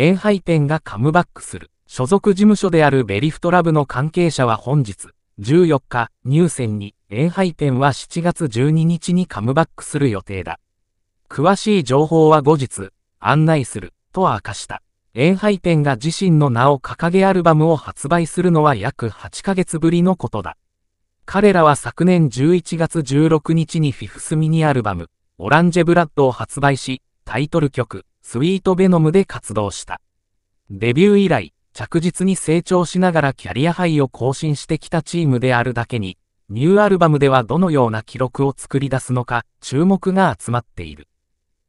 エンハイペンがカムバックする。所属事務所であるベリフトラブの関係者は本日、14日、入選に、エンハイペンは7月12日にカムバックする予定だ。詳しい情報は後日、案内する、と明かした。エンハイペンが自身の名を掲げアルバムを発売するのは約8ヶ月ぶりのことだ。彼らは昨年11月16日にフィフスミニアルバム、オランジェブラッドを発売し、タイトル曲、スイートベノムで活動した。デビュー以来、着実に成長しながらキャリアハイを更新してきたチームであるだけに、ニューアルバムではどのような記録を作り出すのか、注目が集まっている。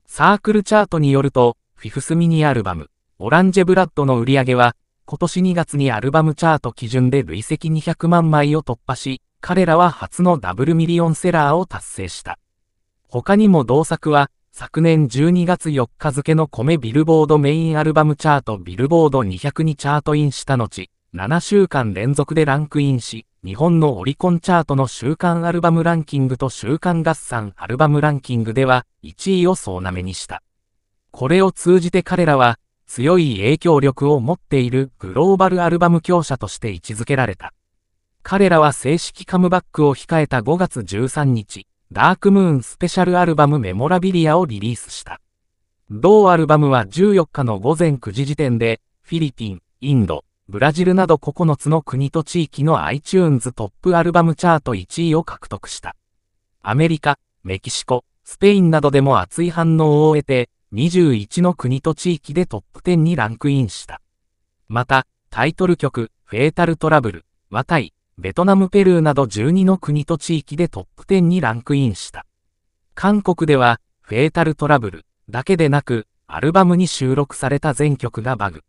サークルチャートによると、フィフスミニアルバム、オランジェブラッドの売り上げは、今年2月にアルバムチャート基準で累積200万枚を突破し、彼らは初のダブルミリオンセラーを達成した。他にも同作は、昨年12月4日付の米ビルボードメインアルバムチャートビルボード200にチャートインした後、7週間連続でランクインし、日本のオリコンチャートの週間アルバムランキングと週間合算アルバムランキングでは1位を総なめにした。これを通じて彼らは強い影響力を持っているグローバルアルバム強者として位置づけられた。彼らは正式カムバックを控えた5月13日、ダークムーンスペシャルアルバムメモラビリアをリリースした。同アルバムは14日の午前9時時点で、フィリピン、インド、ブラジルなど9つの国と地域の iTunes トップアルバムチャート1位を獲得した。アメリカ、メキシコ、スペインなどでも熱い反応を得て、21の国と地域でトップ10にランクインした。また、タイトル曲、フェータルトラブル、和タベトナム、ペルーなど12の国と地域でトップ10にランクインした。韓国では、フェータルトラブルだけでなく、アルバムに収録された全曲がバグ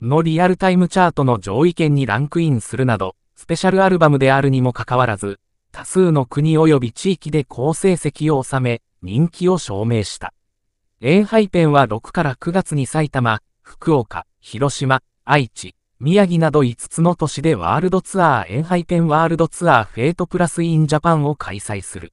のリアルタイムチャートの上位圏にランクインするなど、スペシャルアルバムであるにもかかわらず、多数の国及び地域で好成績を収め、人気を証明した。エンハイペンは6から9月に埼玉、福岡、広島、愛知、宮城など5つの都市でワールドツアーエンハイペンワールドツアーフェイトプラスインジャパンを開催する。